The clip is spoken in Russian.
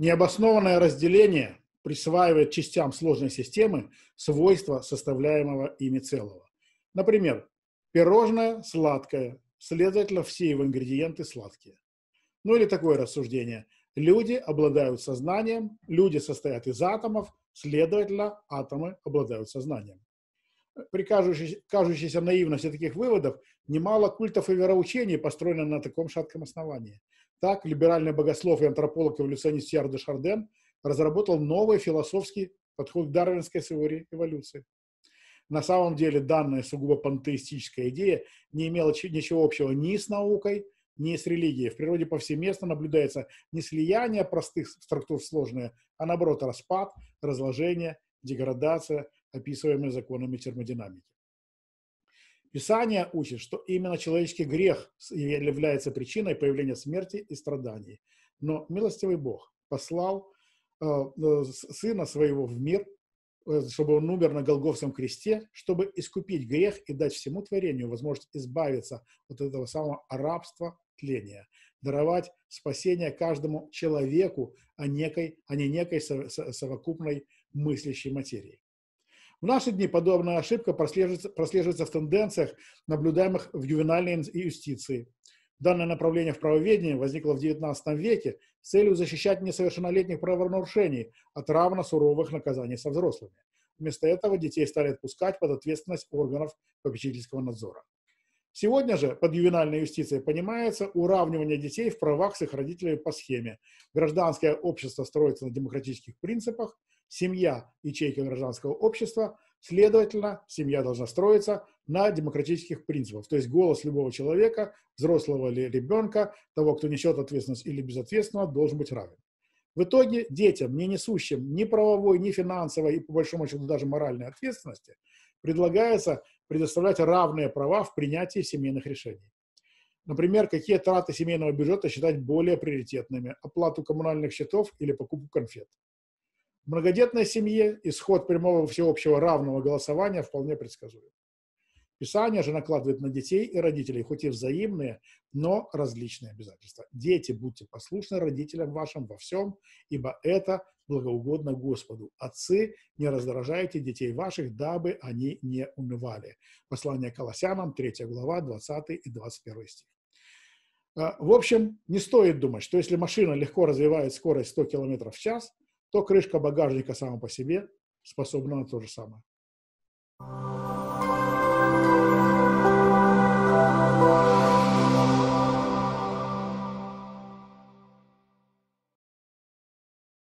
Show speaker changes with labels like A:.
A: Необоснованное разделение присваивает частям сложной системы свойства составляемого ими целого. Например, пирожное сладкое, следовательно, все его ингредиенты сладкие. Ну или такое рассуждение. Люди обладают сознанием, люди состоят из атомов, следовательно, атомы обладают сознанием при кажущейся, наивности таких выводов немало культов и вероучений построено на таком шатком основании. Так, либеральный богослов и антрополог-эволюционист Яр де Шарден разработал новый философский подход к дарвинской теории эволюции. На самом деле данная сугубо пантеистическая идея не имела ничего общего ни с наукой, ни с религией. В природе повсеместно наблюдается не слияние простых структур в сложные, а наоборот распад, разложение, деградация – описываемые законами термодинамики. Писание учит, что именно человеческий грех является причиной появления смерти и страданий. Но милостивый Бог послал э, э, Сына Своего в мир, э, чтобы Он умер на Голговском кресте, чтобы искупить грех и дать всему творению возможность избавиться от этого самого рабства тления, даровать спасение каждому человеку, а, некой, а не некой совокупной мыслящей материи. В наши дни подобная ошибка прослеживается, прослеживается в тенденциях, наблюдаемых в ювенальной юстиции. Данное направление в правоведении возникло в XIX веке с целью защищать несовершеннолетних правонарушений от равно суровых наказаний со взрослыми. Вместо этого детей стали отпускать под ответственность органов попечительского надзора. Сегодня же под ювенальной юстицией понимается уравнивание детей в правах с их родителями по схеме. Гражданское общество строится на демократических принципах, семья – ячейки гражданского общества, следовательно, семья должна строиться на демократических принципах. То есть голос любого человека, взрослого или ребенка, того, кто несет ответственность или безответственного, должен быть равен. В итоге детям, не несущим ни правовой, ни финансовой, и по большому счету даже моральной ответственности, предлагается предоставлять равные права в принятии семейных решений. Например, какие траты семейного бюджета считать более приоритетными – оплату коммунальных счетов или покупку конфет. В многодетной семье исход прямого всеобщего равного голосования вполне предсказуем. Писание же накладывает на детей и родителей, хоть и взаимные, но различные обязательства. Дети, будьте послушны родителям вашим во всем, ибо это благоугодно Господу. Отцы, не раздражайте детей ваших, дабы они не унывали. Послание Колоссянам, 3 глава, 20 и 21 стих. Э, в общем, не стоит думать, что если машина легко развивает скорость 100 км в час – то крышка багажника сама по себе способна на то же самое.